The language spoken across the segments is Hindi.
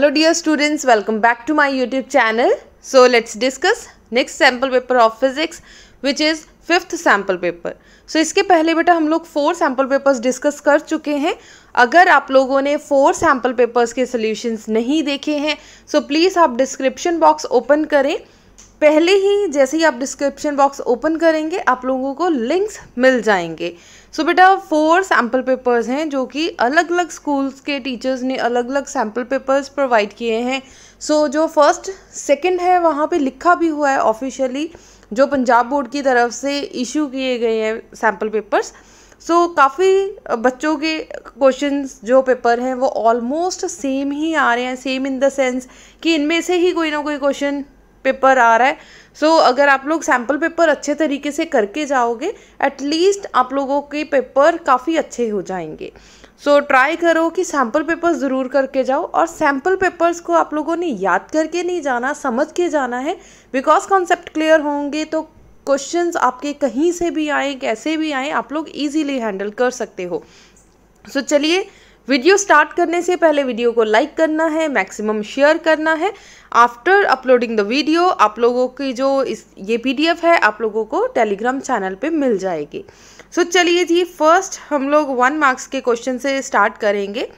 Hello dear students welcome back to my YouTube channel so let's discuss next sample paper of physics which is fifth sample paper so इसके पहले बेटा हम लोग फोर सैम्पल पेपर्स डिस्कस कर चुके हैं अगर आप लोगों ने फोर सैम्पल पेपर्स के सॉल्यूशंस नहीं देखे हैं सो so प्लीज़ आप डिस्क्रिप्शन बॉक्स ओपन करें पहले ही जैसे ही आप डिस्क्रिप्शन बॉक्स ओपन करेंगे आप लोगों को लिंक्स मिल जाएंगे सो बेटा फोर सैम्पल पेपर्स हैं जो कि अलग अलग स्कूल्स के टीचर्स ने अलग अलग सैम्पल पेपर्स प्रोवाइड किए हैं सो so, जो फर्स्ट सेकंड है वहाँ पे लिखा भी हुआ है ऑफिशियली जो पंजाब बोर्ड की तरफ से इशू किए गए हैं सैम्पल पेपर्स सो so, काफ़ी बच्चों के क्वेश्चंस जो पेपर हैं वो ऑलमोस्ट सेम ही आ रहे हैं सेम इन द सेंस कि इनमें से ही कोई ना कोई क्वेश्चन पेपर आ रहा है सो so, अगर आप लोग सैम्पल पेपर अच्छे तरीके से करके जाओगे एटलीस्ट आप लोगों के पेपर काफ़ी अच्छे हो जाएंगे सो so, ट्राई करो कि सैम्पल पेपर ज़रूर करके जाओ और सैम्पल पेपर्स को आप लोगों ने याद करके नहीं जाना समझ के जाना है बिकॉज कॉन्सेप्ट क्लियर होंगे तो क्वेश्चंस आपके कहीं से भी आए कैसे भी आए आप लोग इजीली हैंडल कर सकते हो सो so, चलिए वीडियो स्टार्ट करने से पहले वीडियो को लाइक करना है मैक्सिमम शेयर करना है आफ्टर अपलोडिंग द वीडियो आप लोगों की जो इस ये पीडीएफ है आप लोगों को टेलीग्राम चैनल पे मिल जाएगी सो so, चलिए जी फर्स्ट हम लोग वन मार्क्स के क्वेश्चन से स्टार्ट करेंगे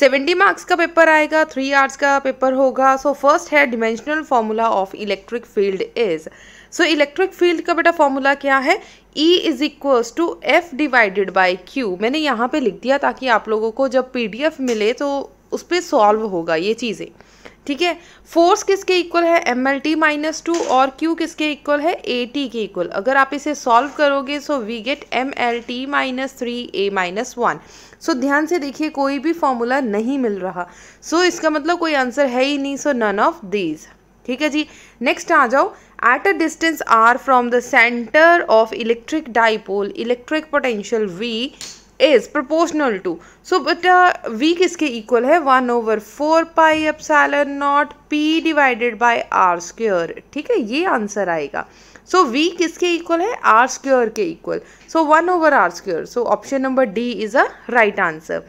सेवेंटी मार्क्स का पेपर आएगा थ्री आर्ट्स का पेपर होगा सो फर्स्ट है dimensional formula of electric field is so electric field का बेटा फॉर्मूला क्या है E is equals to F divided by Q मैंने यहाँ पे लिख दिया ताकि आप लोगों को जब एफ मिले तो उस पर सॉल्व होगा ये चीज़ें ठीक है फोर्स किसके इक्वल है M L T minus two और क्यू किसके इक्वल है ए टी के इक्वल अगर आप इसे सॉल्व करोगे so we get M L T minus three A minus one so ध्यान से देखिए कोई भी फॉर्मूला नहीं मिल रहा सो so, इसका मतलब कोई आंसर है ही नहीं सो नन ऑफ दीज ठीक है जी नेक्स्ट आ जाओ at a distance R from the centre of electric dipole electric potential V is proportional to so बेटा वी किसके इक्वल है one over four pi epsilon nought P divided by R square ठीक है ये आंसर आएगा सो so, वी किसके इक्वल है आर स्क्योर के equal so one over R square so option number D is a right answer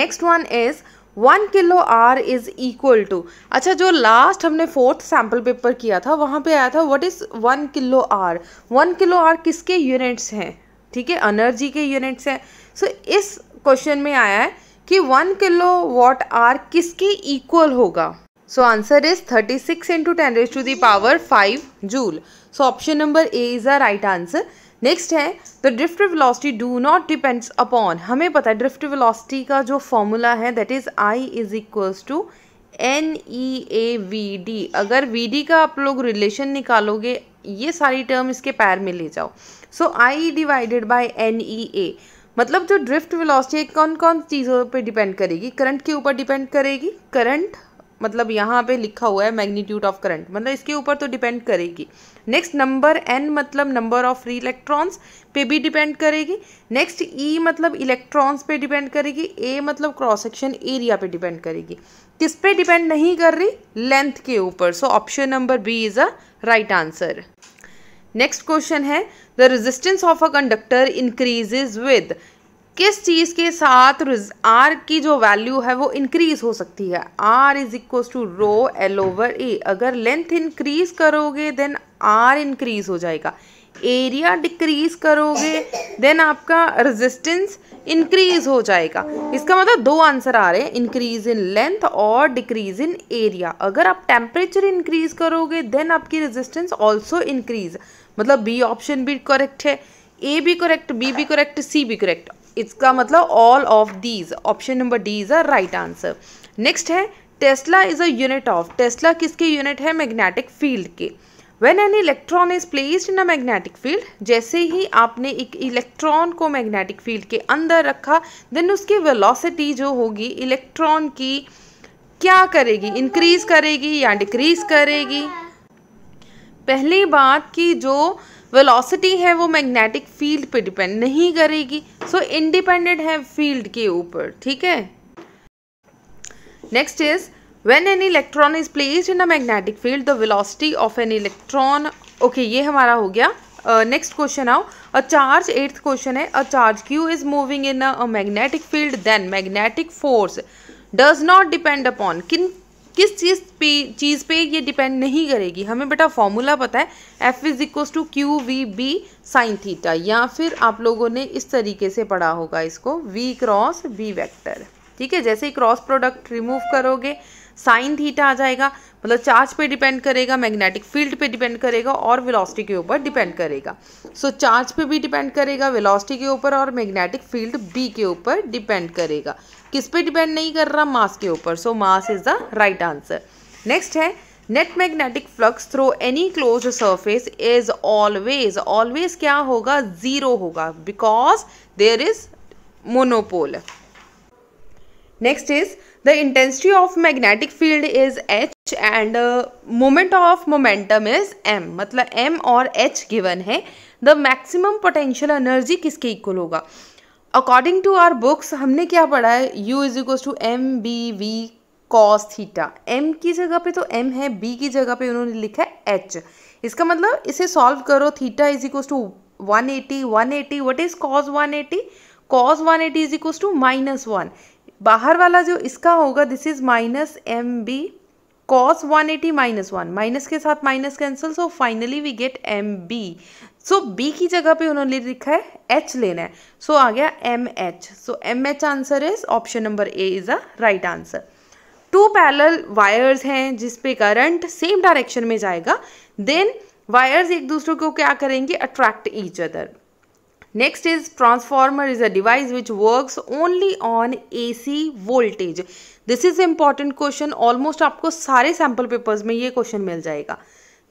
next one is one kilo are is equal to अच्छा जो लास्ट हमने फोर्थ सैम्पल पेपर किया था वहाँ पे आया था what is one kilo hour one kilo hour किसके यूनिट्स हैं ठीक है अनर्जी के यूनिट्स हैं सो so, इस क्वेश्चन में आया है कि वन किलो वॉट आर किसके इक्वल होगा so answer is thirty six into ten raise to the power five joule so option number A is the right answer next है the drift velocity do not depends upon हमें पता है ड्रिफ्ट वेलोसिटी का जो फॉर्मूला है that is I is equals to N E A V D अगर वी डी का आप लोग रिलेशन निकालोगे ये सारी टर्म इसके पैर में ले जाओ so I divided by N E A मतलब जो ड्रिफ्ट वेलोसिटी कौन कौन चीज़ों पे डिपेंड करेगी करंट के ऊपर डिपेंड करेगी करंट मतलब यहाँ पे लिखा हुआ है मैग्नीट्यूड ऑफ करंट मतलब इसके ऊपर तो डिपेंड करेगी नेक्स्ट नंबर एन मतलब नंबर ऑफ फ्री इलेक्ट्रॉन्स पे भी डिपेंड करेगी नेक्स्ट ई e, मतलब इलेक्ट्रॉन्स पे डिपेंड करेगी ए मतलब क्रॉस सेक्शन एरिया पे डिपेंड करेगी किस पे डिपेंड नहीं कर रही लेंथ के ऊपर so option number B is a right answer next question है the resistance of a conductor increases with किस चीज़ के साथ आर की जो वैल्यू है वो इंक्रीज हो सकती है R is equal to rho L over A अगर लेंथ इंक्रीज करोगे देन आर इंक्रीज हो जाएगा एरिया डिक्रीज करोगे देन आपका रेजिस्टेंस इंक्रीज हो जाएगा इसका मतलब दो आंसर आ रहे हैं इंक्रीज इन लेंथ और डिक्रीज इन एरिया अगर आप टेम्परेचर इंक्रीज करोगे देन आपकी रेजिस्टेंस ऑल्सो इंक्रीज मतलब बी ऑप्शन भी करेक्ट है ए भी करेक्ट बी भी करेक्ट सी भी करेक्ट इसका मतलब all of these option number D is a right answer next है tesla is a unit of tesla किसके यूनिट है मैग्नेटिक फील्ड के when an electron is placed in a magnetic field जैसे ही आपने एक इलेक्ट्रॉन को मैग्नेटिक फील्ड के अंदर रखा देन उसकी वेलोसिटी जो होगी इलेक्ट्रॉन की क्या करेगी इंक्रीज करेगी या डिक्रीज करेगी पहली बात कि जो वेलोसिटी है वो मैग्नेटिक फील्ड पे डिपेंड नहीं करेगी सो इंडिपेंडेंट है फील्ड के ऊपर ठीक है next is when an electron is placed in a magnetic field the velocity of an electron okay ये हमारा हो गया नेक्स्ट uh, क्वेश्चन आओ अ चार्ज एट्थ क्वेश्चन है a charge Q is moving in a magnetic field then magnetic force does not depend upon किन किस चीज़ पे चीज़ पे ये डिपेंड नहीं करेगी हमें बेटा फॉर्मूला पता है F is equals to Q V B sine theta या फिर आप लोगों ने इस तरीके से पढ़ा होगा इसको वी क्रॉस वी वैक्टर ठीक है जैसे ही क्रॉस प्रोडक्ट रिमूव करोगे साइन थीटा आ जाएगा मतलब चार्ज पे डिपेंड करेगा मैग्नेटिक फील्ड पे डिपेंड करेगा और वेलोसिटी के ऊपर डिपेंड करेगा सो so, चार्ज पे भी डिपेंड करेगा वेलोसिटी के ऊपर और मैग्नेटिक फील्ड बी के ऊपर डिपेंड करेगा किस पे डिपेंड नहीं कर रहा मास के ऊपर so mass is the right answer next है net magnetic flux through any close surface is always always क्या होगा ज़ीरो होगा because there is monopole next is the intensity of magnetic field is H and moment of momentum is M मतलब एम और एच गिवन है द maximum पोटेंशियल एनर्जी किसके इक्वल होगा अकॉर्डिंग टू आर बुक्स हमने क्या पढ़ा है U is equal to M B V cos theta M की जगह पे तो एम है बी की जगह पे उन्होंने लिखा है एच इसका मतलब इसे सॉल्व करो theta is equal to one eighty one eighty what is cos one eighty cos one eighty is equal to minus one बाहर वाला जो इसका होगा this is minus M B cos one eighty minus one minus के साथ minus cancel so finally we get M B so B की जगह पे उन्होंने लिखा है एच लेना है सो so, आ गया M H so M H answer is option number A is a right answer two parallel wires हैं जिसपे करंट सेम डायरेक्शन में जाएगा देन वायर्स एक दूसरे को क्या करेंगे attract each other is is is a device which which only on A C voltage this is important question almost आपको सारे सैम्पल पेपर्स में ये क्वेश्चन मिल जाएगा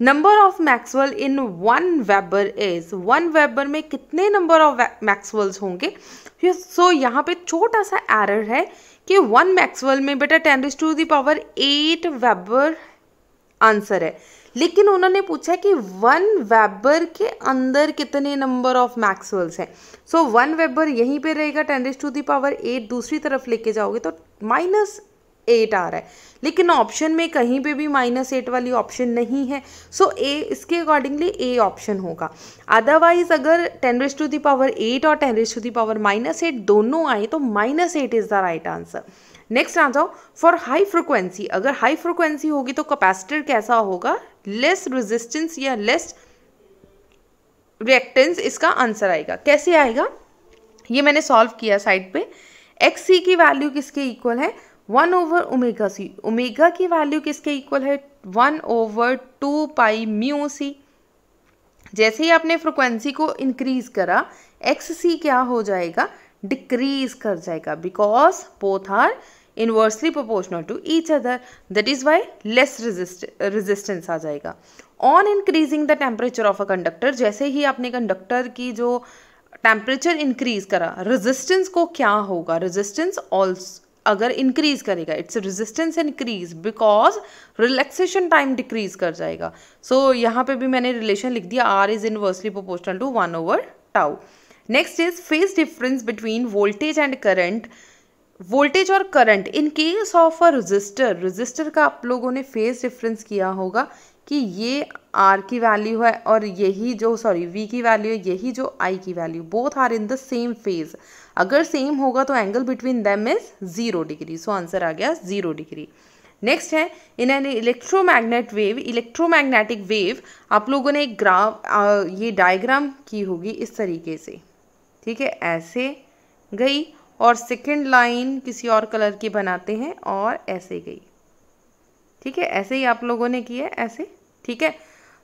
number of maxwell in one weber is one weber में कितने नंबर ऑफ मैक्सवेल्स होंगे सो so, यहाँ पे छोटा सा एरर है कि वन मैक्सवेल में बेटा ten to the power eight weber answer है लेकिन उन्होंने पूछा कि वन वेबर के अंदर कितने नंबर ऑफ मैक्सवेल्स हैं सो वन वेबर यहीं पे रहेगा ten raise to the power eight दूसरी तरफ लेके जाओगे तो माइनस एट आ रहा है लेकिन ऑप्शन में कहीं पे भी माइनस एट वाली ऑप्शन नहीं है सो so ए इसके अकॉर्डिंगली ए ऑप्शन होगा अदरवाइज अगर ten raise to the power eight और ten raise to the power minus eight दोनों आए तो minus eight is the right answer next आ जाओ फॉर हाई फ्रिक्वेंसी अगर हाई फ्रिक्वेंसी होगी तो कैपेसिटर कैसा होगा लेस रेजिस्टेंस या लेस रिएक्टेंस इसका आंसर आएगा कैसे आएगा ये मैंने सॉल्व किया साइड पे एक्स सी की वैल्यू किसके इक्वल है one over omega C omega की वैल्यू किसके इक्वल है one over two pi mu C जैसे ही आपने फ्रिक्वेंसी को इंक्रीज करा एक्स सी क्या हो जाएगा डिक्रीज कर जाएगा because both are inversely proportional to each other that is why less resistance आ जाएगा on increasing the temperature of a conductor जैसे ही आपने कंडक्टर की जो टेम्परेचर इंक्रीज करा रेजिस्टेंस को क्या होगा रेजिस्टेंस ऑल्स अगर इंक्रीज करेगा its resistance increase because relaxation time decrease कर जाएगा सो so, यहाँ पे भी मैंने रिलेशन लिख दिया R is inversely proportional to one over tau next is phase difference between voltage and current voltage और current in case of a resistor resistor का आप लोगों ने फेज डिफरेंस किया होगा कि ये आर की वैल्यू है और यही जो सॉरी वी की वैल्यू है यही जो आई की value both are in the same phase अगर सेम होगा तो angle between them is zero degree so answer आ गया ज़ीरो डिग्री नेक्स्ट है in an electromagnet wave electromagnetic wave आप लोगों ने एक ग्राफ ये डायग्राम की होगी इस तरीके से ठीक है ऐसे गई और सेकंड लाइन किसी और कलर की बनाते हैं और ऐसे गई ठीक है ऐसे ही आप लोगों ने किया ऐसे ठीक है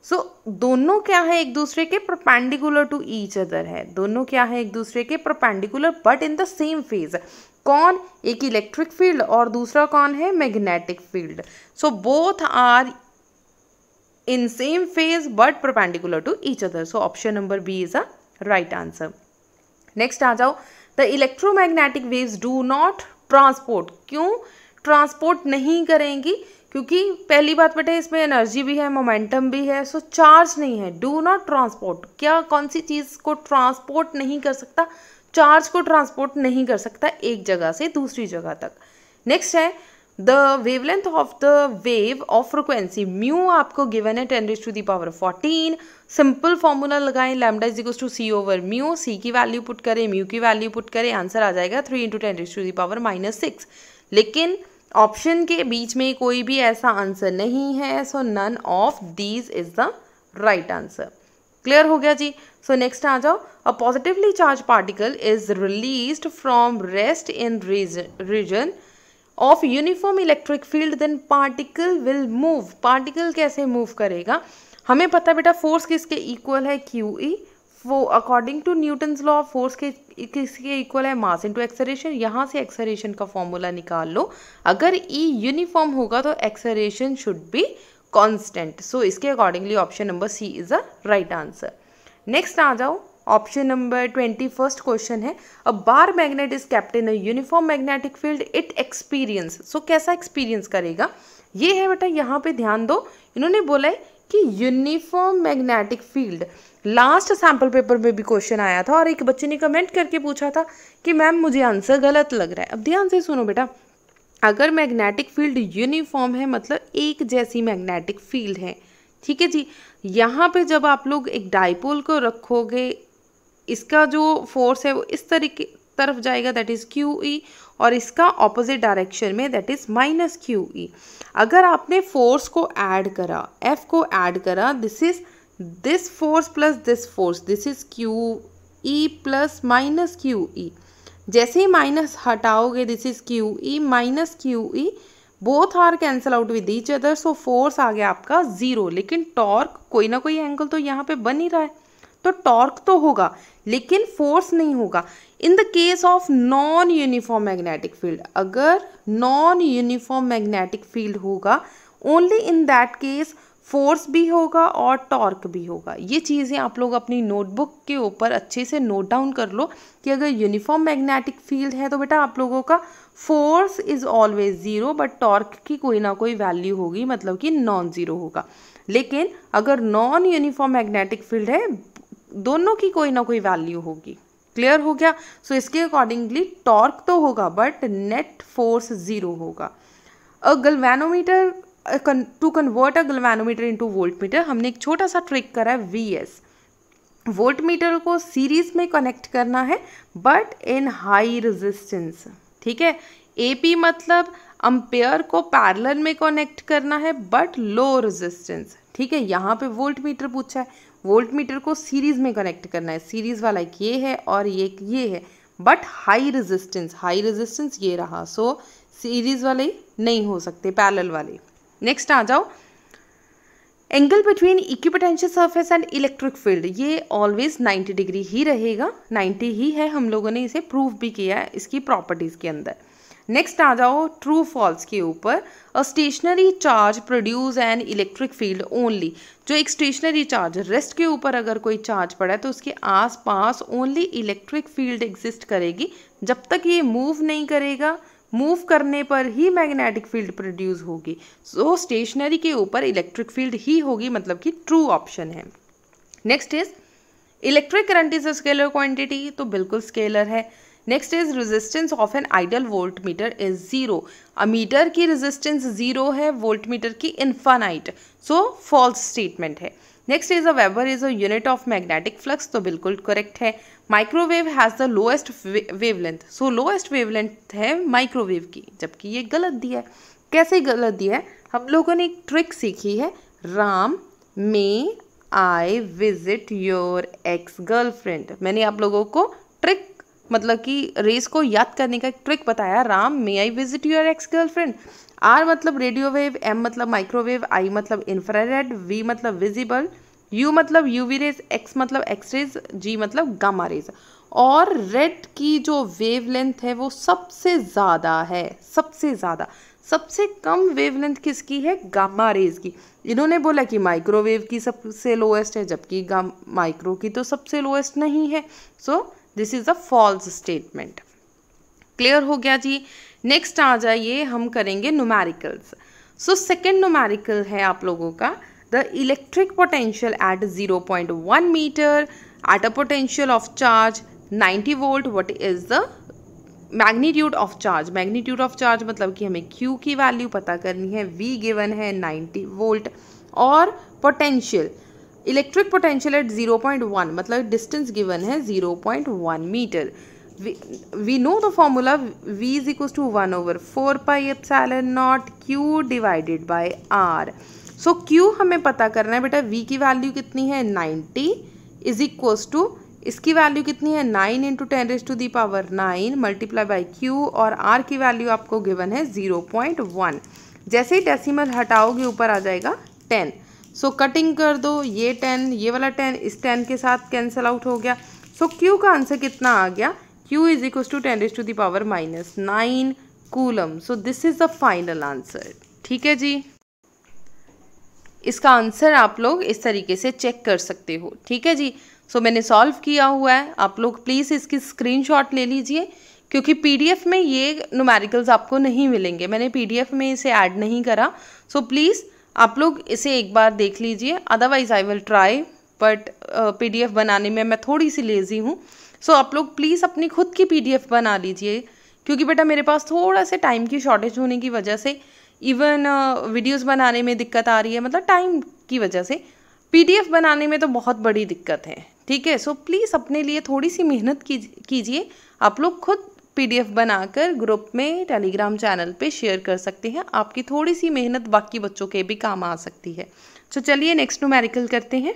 सो so, दोनों क्या है एक दूसरे के परपेंडिकुलर टू ईच अदर है दोनों क्या है एक दूसरे के perpendicular but in the same phase कौन एक इलेक्ट्रिक फील्ड और दूसरा कौन है magnetic field so both are in same phase but perpendicular to each other so option number B is a right answer next आ जाओ the electromagnetic waves do not transport क्यों ट्रांसपोर्ट नहीं करेंगी क्योंकि पहली बात बेटे इसमें एनर्जी भी है मोमेंटम भी है सो चार्ज नहीं है डू नॉट ट्रांसपोर्ट क्या कौन सी चीज़ को ट्रांसपोर्ट नहीं कर सकता चार्ज को ट्रांसपोर्ट नहीं कर सकता एक जगह से दूसरी जगह तक नेक्स्ट है the wavelength of the wave of frequency mu आपको गिवन है ten raise to the power fourteen simple formula लगाएं lambda is equal to C over mu C की वैल्यू पुट करें म्यू की वैल्यू पुट करें आंसर आ जाएगा three into ten raise to the power minus six लेकिन ऑप्शन के बीच में कोई भी ऐसा आंसर नहीं है so none of these is the right answer clear हो गया जी सो नेक्स्ट आ जाओ a positively charge particle is release from rest in region of uniform electric field then particle will move particle कैसे मूव करेगा हमें पता है बेटा फोर्स किसके इक्वल है क्यू ई e. वो according to Newton's law of force के किसके इक्वल है मास इनटू एक्सरेशन यहाँ से एक्सरेशन का फॉर्मूला निकाल लो अगर ई e यूनिफॉर्म होगा तो acceleration should be constant so इसके accordingly option number C is a right answer next आ जाओ option number twenty first question है a bar magnet is kept in a uniform magnetic field it experience so कैसा एक्सपीरियंस करेगा ये है बेटा यहाँ पे ध्यान दो इन्होंने बोला है कि uniform magnetic field last sample paper में भी क्वेश्चन आया था और एक बच्चे ने कमेंट करके पूछा था कि मैम मुझे आंसर गलत लग रहा है अब ध्यान से सुनो बेटा अगर मैग्नेटिक फील्ड यूनिफॉर्म है मतलब एक जैसी मैग्नेटिक फील्ड है ठीक है जी यहाँ पे जब आप लोग एक डाइपोल को रखोगे इसका जो फोर्स है वो इस तरीके तरफ जाएगा दैट इज़ क्यू ई और इसका ऑपोजिट डायरेक्शन में that is minus Q E अगर आपने फोर्स को ऐड करा एफ को ऐड करा this is this force plus this force this is Q E plus minus Q E जैसे ही माइनस हटाओगे this is Q E minus Q E both are cancel out with each other so force आ गया आपका ज़ीरो लेकिन टॉर्क कोई ना कोई एंगल तो यहाँ पे बन ही रहा है तो टॉर्क तो होगा लेकिन फोर्स नहीं होगा in the case of non uniform magnetic field अगर नॉन यूनिफॉर्म मैग्नेटिक फील्ड होगा only in that case force भी होगा और टॉर्क भी होगा ये चीज़ें आप लोग अपनी नोटबुक के ऊपर अच्छे से नोट डाउन कर लो कि अगर यूनिफॉर्म मैग्नेटिक फील्ड है तो बेटा आप लोगों का force is always zero but torque की कोई ना कोई वैल्यू होगी मतलब कि नॉन ज़ीरो होगा लेकिन अगर नॉन यूनिफॉर्म मैग्नेटिक फील्ड है दोनों की कोई ना कोई वैल्यू होगी क्लियर हो गया सो so, इसके अकॉर्डिंगली टॉर्क तो होगा बट नेट फोर्स ज़ीरो होगा a galvanometer to convert a galvanometer into voltmeter हमने एक छोटा सा ट्रिक करा है वी एस वोल्ट मीटर को सीरीज में कनेक्ट करना है बट इन हाई रेजिस्टेंस ठीक है एपी मतलब अम्पेयर को पैरलर में कनेक्ट करना है बट लो रेजिस्टेंस ठीक है यहाँ पे वोल्ट मीटर पूछा है वोल्ट मीटर को सीरीज़ में कनेक्ट करना है सीरीज़ वाला ये है और ये ये है but high resistance high resistance ये रहा सो so, सीरीज़ वाले नहीं हो सकते पैरेलल वाले नेक्स्ट आ जाओ angle between equipotential surface and electric field ये ऑलवेज 90 डिग्री ही रहेगा 90 ही है हम लोगों ने इसे प्रूव भी किया है इसकी प्रॉपर्टीज़ के अंदर नेक्स्ट आ जाओ ट्रू फॉल्स के ऊपर a stationary charge produce an electric field only जो एक स्टेशनरी चार्ज रेस्ट के ऊपर अगर कोई चार्ज पड़ा है तो उसके आसपास ओनली इलेक्ट्रिक फील्ड एग्जिस्ट करेगी जब तक ये मूव नहीं करेगा मूव करने पर ही मैग्नेटिक फील्ड प्रोड्यूस होगी सो स्टेशनरी के ऊपर इलेक्ट्रिक फील्ड ही होगी मतलब कि ट्रू ऑप्शन है next is electric current is a scalar quantity तो बिल्कुल स्केलर है next is resistance of an ideal voltmeter is zero meter की रेजिस्टेंस ज़ीरो है वोल्ट मीटर की इन्फानाइट सो फॉल्स स्टेटमेंट है next is a weber is a unit of magnetic flux तो बिल्कुल करेक्ट है microwave has the lowest wavelength so lowest wavelength है माइक्रोवेव की जबकि ये गलत दिया है कैसे गलत दिया है हम लोगों ने एक ट्रिक सीखी है Ram may I visit your ex girlfriend मैंने आप लोगों को ट्रिक मतलब कि रेस को याद करने का एक ट्रिक बताया Ram may I visit your ex girlfriend R मतलब रेडियो वेव एम मतलब माइक्रोवेव आई मतलब इंफ्रारेड वी मतलब विजिबल यू मतलब यू वी रेज एक्स मतलब एक्स रेज जी मतलब गामा रेज और रेड की जो वेव लेंथ है वो सबसे ज़्यादा है सबसे ज़्यादा सबसे कम वेव लेंथ किसकी है गामा रेज की इन्होंने बोला कि माइक्रोवेव की सबसे लोएस्ट है जबकि गाम माइक्रो की तो सबसे लोएस्ट नहीं है so so, this is a false statement clear हो गया जी नेक्स्ट आ जाइए हम करेंगे नुमेरिकल्स सो सेकेंड नुमेरिकल है आप लोगों का the electric potential at 0.1 meter at a potential of charge 90 volt what is the magnitude of charge magnitude of charge मतलब कि हमें Q की वैल्यू पता करनी है V गिवन है 90 वोल्ट और पोटेंशियल इलेक्ट्रिक पोटेंशियल एट 0.1 मतलब डिस्टेंस गिवन है 0.1 meter we know the formula V is equal to one over four pi epsilon naught Q divided by R so Q हमें पता करना है बेटा वी की वैल्यू कितनी है 90 इज इक्व टू इसकी वैल्यू कितनी है nine into ten raise to the power nine multiply by Q और आर की वैल्यू आपको गिवन है ज़ीरो पॉइंट वन जैसे ही डेसिमल हटाओगे ऊपर आ जाएगा टेन सो so, कटिंग कर दो ये टेन ये वाला टेन इस टेन के साथ कैंसिल आउट हो गया सो so, क्यू का आंसर कितना आ गया Q is equal to ten is to the power minus nine coulomb so this is the final answer ठीक है जी इसका आंसर आप लोग इस तरीके से चेक कर सकते हो ठीक है जी सो so, मैंने सॉल्व किया हुआ है आप लोग प्लीज़ इसकी स्क्रीनशॉट ले लीजिए क्योंकि पीडीएफ में ये नोमेरिकल्स आपको नहीं मिलेंगे मैंने पीडीएफ में इसे ऐड नहीं करा सो so, प्लीज़ आप लोग इसे एक बार देख लीजिए otherwise I will try but PDF बनाने में मैं थोड़ी सी लेज़ी हूँ सो so, आप लोग प्लीज़ अपनी खुद की पीडीएफ बना लीजिए क्योंकि बेटा मेरे पास थोड़ा सा टाइम की शॉर्टेज होने की वजह से इवन वीडियोस uh, बनाने में दिक्कत आ रही है मतलब टाइम की वजह से पीडीएफ बनाने में तो बहुत बड़ी दिक्कत है ठीक है सो प्लीज़ अपने लिए थोड़ी सी मेहनत कीजिए आप लोग खुद पीडीएफ बनाकर ग्रुप में टेलीग्राम चैनल पर शेयर कर सकते हैं आपकी थोड़ी सी मेहनत बाकी बच्चों के भी काम आ सकती है तो चलिए नेक्स्ट नोमेरिकल करते हैं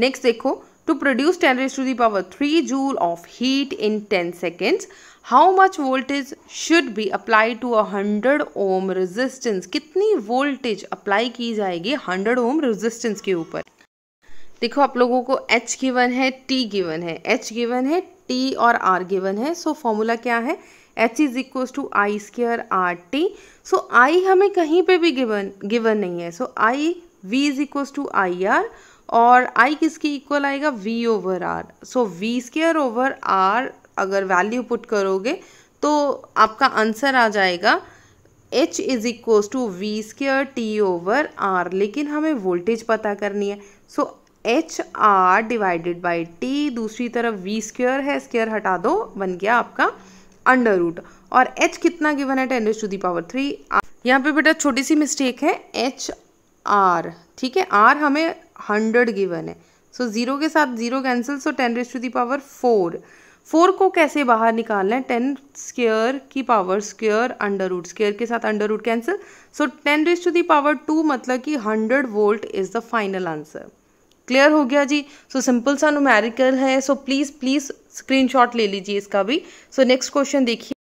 नेक्स्ट देखो to produce ten raise to the power three joule of heat in ten seconds how much voltage should be apply to hundred ohm resistance कितनी वोल्टेज अप्लाई की जाएगी हंड्रेड ओम रेजिस्टेंस के ऊपर देखो आप लोगों को एच गिवन है टी गिवन है एच गिवन है टी और आर गिवन है सो फॉर्मूला क्या है H is equal to I square R T so I हमें कहीं पे भी गिवन गिवन नहीं है so I V is equal to I R और आई किसके इक्वल आएगा V over R so V square over R अगर वैल्यू पुट करोगे तो आपका आंसर आ जाएगा H is equal to V square T over R लेकिन हमें वोल्टेज पता करनी है so so, H R divided by T दूसरी तरफ वी स्क्र है स्क्वेयर हटा दो बन गया आपका अंडर रूट और एच कितना गिवन है ten to the power three यहाँ पे बेटा छोटी सी मिस्टेक है एच आर ठीक है आर हमें हंड्रेड गिवन है सो so, ज़ीरो के साथ zero cancel so ten raise to the power four four को कैसे बाहर निकालना है टेन स्क्वेयर की power square under root square के साथ under root cancel so ten raise to the power two मतलब कि hundred volt is the final answer clear हो गया जी सो सिंपल सा नुमेरिकल है सो प्लीज़ प्लीज़ स्क्रीनशॉट ले लीजिए इसका भी सो नेक्स्ट क्वेश्चन देखिए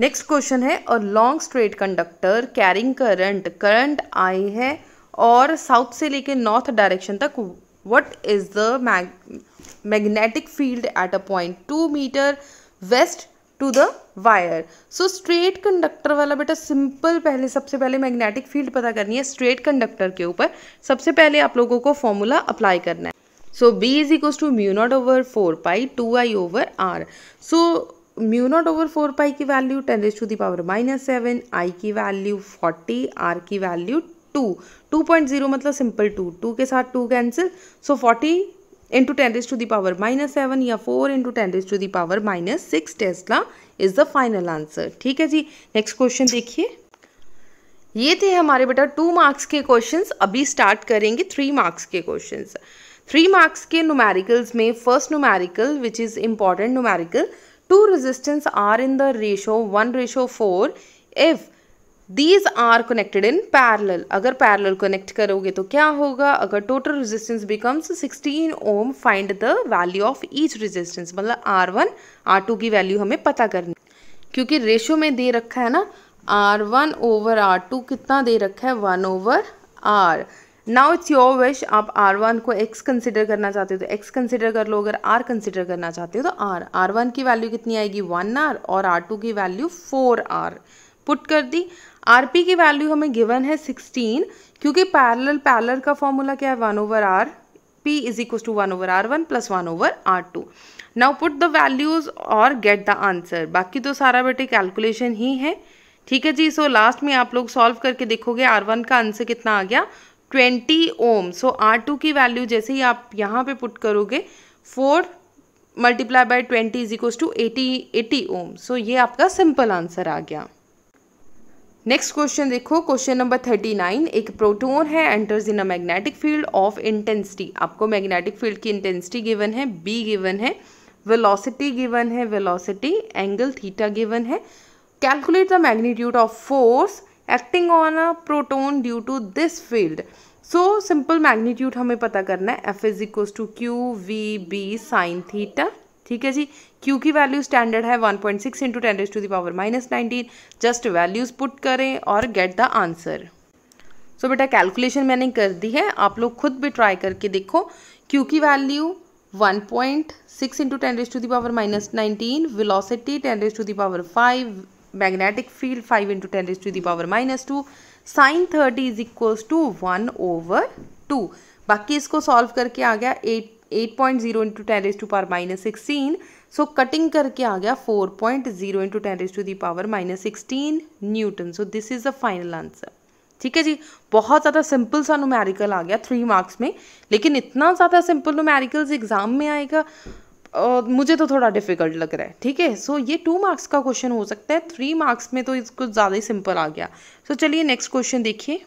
नेक्स्ट क्वेश्चन है और long straight conductor carrying current current I है और साउथ से लेके नॉर्थ डायरेक्शन तक what is the magnetic field at a point two metre west to the wire so straight conductor वाला बेटा सिंपल पहले सबसे पहले मैग्नेटिक फील्ड पता करनी है स्ट्रेट कंडक्टर के ऊपर सबसे पहले आप लोगों को फॉर्मूला अप्लाई करना है so B is equal to mu naught over four pi two I over R so mu naught over four pi की value ten raise to the power minus seven I की वैल्यू फोर्टी आर की value two two point zero मतलब सिंपल टू टू के साथ two cancel so forty into ten raise to the power minus seven या four into ten raise to the power minus six टेस्टला is the final answer ठीक है जी नेक्स्ट क्वेश्चन देखिए ये थे हमारे बेटा टू मार्क्स के क्वेश्चंस अभी स्टार्ट करेंगे थ्री मार्क्स के क्वेश्चंस थ्री मार्क्स के नुमेरिकल्स में first numerical which is important numerical two resistance are in the ratio one ratio four if these are connected in parallel अगर पैरल कनेक्ट करोगे तो क्या होगा अगर total resistance becomes 16 ohm find the value of each resistance मतलब आर वन आर टू की वैल्यू हमें पता करनी क्योंकि रेशियो में दे रखा है ना R one over R two कितना दे रखा है one over R now it's your wish आप आर वन को एक्स कंसिडर करना चाहते हो तो एक्स कंसिडर कर लो अगर आर कंसिडर करना चाहते हो तो आर आर वन की वैल्यू कितनी आएगी वन आर और आर टू की वैल्यू फोर आर पुट कर दी आरपी की वैल्यू हमें गिवन है सिक्सटीन क्योंकि पैरल पैरल का फॉर्मूला क्या है one over R P is equal to one over R one plus one over R two now put the values और गेट द आंसर बाकी तो सारा बेटे कैलकुलेशन ही है ठीक है जी सो so लास्ट में आप लोग सॉल्व करके देखोगे आर वन का आंसर कितना आ गया twenty ohm so R two की वैल्यू जैसे ही आप यहाँ पे पुट करोगे four multiply by twenty is equal to eighty eighty ohm so ये आपका सिंपल आंसर आ गया नेक्स्ट क्वेश्चन देखो क्वेश्चन नंबर थर्टी नाइन एक प्रोटोन है enters in a magnetic field of intensity आपको मैग्नेटिक फील्ड की इंटेंसिटी गिवन है बी गिवन है वेलोसिटी गिवन है वेलोसिटी एंगल थीटा गिवन है calculate the magnitude of force acting on a proton due to this field so simple magnitude हमें पता करना है F is equals to Q V B sine theta ठीक है जी क्यू की वैल्यू स्टैंडर्ड है 1.6 point six into ten to the power minus nineteen just values put करें और गेट द आंसर सो बेटा कैलकुलेशन मैंने कर दी है आप लोग खुद भी ट्राई करके देखो क्यू की value 1.6 point six into ten raise to the power minus nineteen velocity ten raise to the power five magnetic field five into ten raise to the power minus two sine thirty is equals to one over two बाकी इसको सॉल्व करके आ गया eight eight point zero into ten to power minus sixteen so cutting करके आ गया four point zero into ten raise to the power minus sixteen newton so this is the final answer ठीक है जी बहुत ज़्यादा सिंपल सा नोमेरिकल आ गया थ्री मार्क्स में लेकिन इतना ज़्यादा सिंपल नोमेरिकल्स एग्ज़ाम में आएगा Uh, मुझे तो थोड़ा डिफिकल्ट लग रहा है ठीक है सो ये टू मार्क्स का क्वेश्चन हो सकता है थ्री मार्क्स में तो इसको ज़्यादा ही सिंपल आ गया सो so, चलिए नेक्स्ट क्वेश्चन देखिए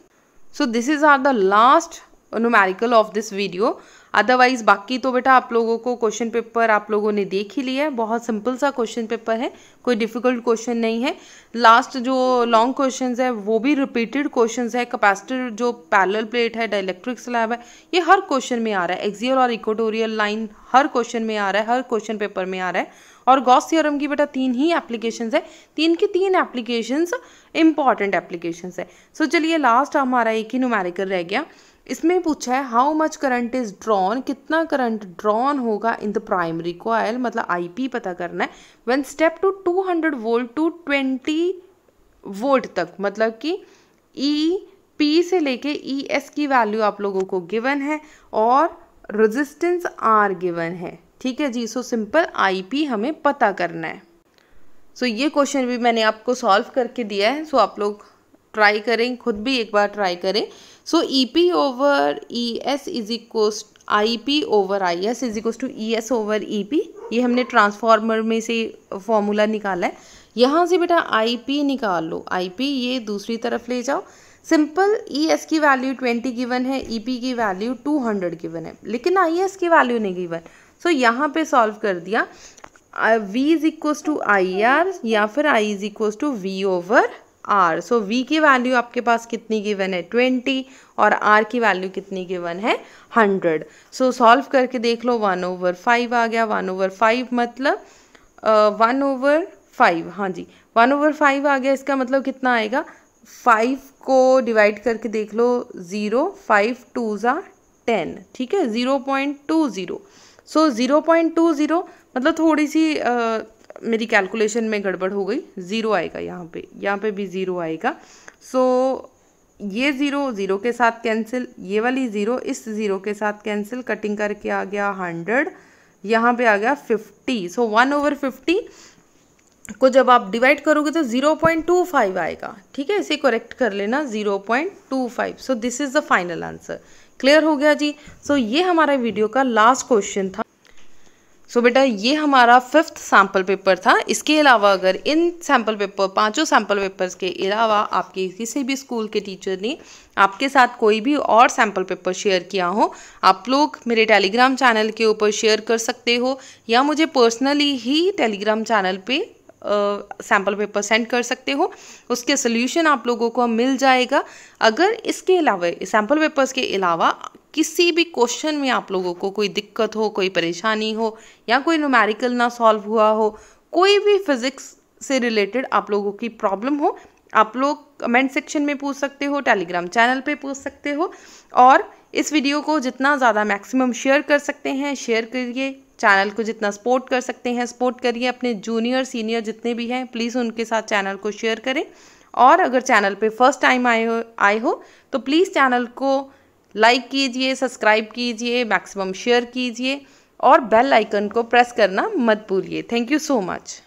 so this is our the last numerical of this video otherwise बाकी तो बेटा आप लोगों को क्वेश्चन पेपर आप लोगों ने देख ही लिया है बहुत सिंपल सा क्वेश्चन पेपर है कोई डिफ़िकल्ट क्वेश्चन नहीं है लास्ट जो लॉन्ग क्वेश्चन है वो भी रिपीटेड क्वेश्चन है कैपेसिटर जो पैरल प्लेट है डाइलेक्ट्रिक स्लैब है ये हर क्वेश्चन में आ रहा है एक्सियल और इक्वेटोरियल लाइन हर क्वेश्चन में आ रहा है हर क्वेश्चन पेपर में आ रहा है और गॉस थ्योरम की बेटा तीन ही एप्लीकेशंस है तीन की तीन एप्लीकेशंस इंपॉर्टेंट एप्लीकेशंस है सो so, चलिए लास्ट हमारा एक ही नुमेरिकल रह गया इसमें पूछा है how much current is drawn कितना करंट ड्रॉन होगा इन द प्राइमरी कोयल मतलब आईपी पता करना है when step to 200 volt to 20 volt तक मतलब कि ई e, पी से लेके ई e एस की वैल्यू आप लोगों को गिवन है और रेजिस्टेंस आर गिवन है ठीक है जी सो सिंपल आईपी हमें पता करना है सो so, ये क्वेश्चन भी मैंने आपको सॉल्व करके दिया है सो so, आप लोग ट्राई करें खुद भी एक बार ट्राई करें so E P over E S is equals I P over I S is equals to E S over E P ये हमने ट्रांसफार्मर में से फॉर्मूला निकाला है यहाँ से बेटा आई पी निकाल लो आई पी ये दूसरी तरफ ले जाओ सिंपल ई एस की वैल्यू ट्वेंटी गिवन है ई e पी की वैल्यू टू हंड्रेड गिवन है लेकिन आई एस की वैल्यू नहीं गिवन सो so, यहाँ पे सॉल्व कर दिया V is equals to I R या फिर I is equals to V over R so V की वैल्यू आपके पास कितनी गिवन है ट्वेंटी और आर की वैल्यू कितनी गिवन है हंड्रेड सो सॉल्व करके देख लो वन ओवर फाइव आ गया वन ओवर फाइव मतलब वन ओवर फाइव हाँ जी वन ओवर फाइव आ गया इसका मतलब कितना आएगा फाइव को डिवाइड करके देख लो ज़ीरो फाइव टू ज़ा टेन ठीक है zero point two zero so zero point two zero मतलब थोड़ी सी uh, मेरी कैलकुलेशन में गड़बड़ हो गई ज़ीरो आएगा यहाँ पे यहाँ पे भी ज़ीरो आएगा सो so, ये ज़ीरो ज़ीरो के साथ कैंसिल ये वाली ज़ीरो इस ज़ीरो के साथ कैंसिल कटिंग करके आ गया हंड्रेड यहाँ पे आ गया fifty so one over fifty को जब आप डिवाइड करोगे तो ज़ीरो पॉइंट टू फाइव आएगा ठीक है इसे करेक्ट कर लेना zero point two five so this is the final answer clear हो गया जी सो so, ये हमारा वीडियो का लास्ट क्वेश्चन था सो so, बेटा ये हमारा फिफ्थ सैम्पल पेपर था इसके अलावा अगर इन सैम्पल पेपर पांचों सैम्पल पेपर्स के अलावा आपके किसी भी स्कूल के टीचर ने आपके साथ कोई भी और सैम्पल पेपर शेयर किया हो आप लोग मेरे टेलीग्राम चैनल के ऊपर शेयर कर सकते हो या मुझे पर्सनली ही टेलीग्राम चैनल पे सैम्पल पेपर सेंड कर सकते हो उसके सोल्यूशन आप लोगों को मिल जाएगा अगर इसके अलावा सैम्पल पेपर्स के अलावा किसी भी क्वेश्चन में आप लोगों को कोई दिक्कत हो कोई परेशानी हो या कोई नोमेरिकल ना सॉल्व हुआ हो कोई भी फिज़िक्स से रिलेटेड आप लोगों की प्रॉब्लम हो आप लोग कमेंट सेक्शन में पूछ सकते हो टेलीग्राम चैनल पे पूछ सकते हो और इस वीडियो को जितना ज़्यादा मैक्सिमम शेयर कर सकते हैं शेयर करिए चैनल को जितना सपोर्ट कर सकते हैं सपोर्ट करिए अपने जूनियर सीनियर जितने भी हैं प्लीज़ उनके साथ चैनल को शेयर करें और अगर चैनल पे फर्स्ट टाइम आए हो आए हो तो प्लीज़ चैनल को लाइक कीजिए सब्सक्राइब कीजिए मैक्सिमम शेयर कीजिए और बेल आइकन को प्रेस करना मत भूलिए थैंक यू सो मच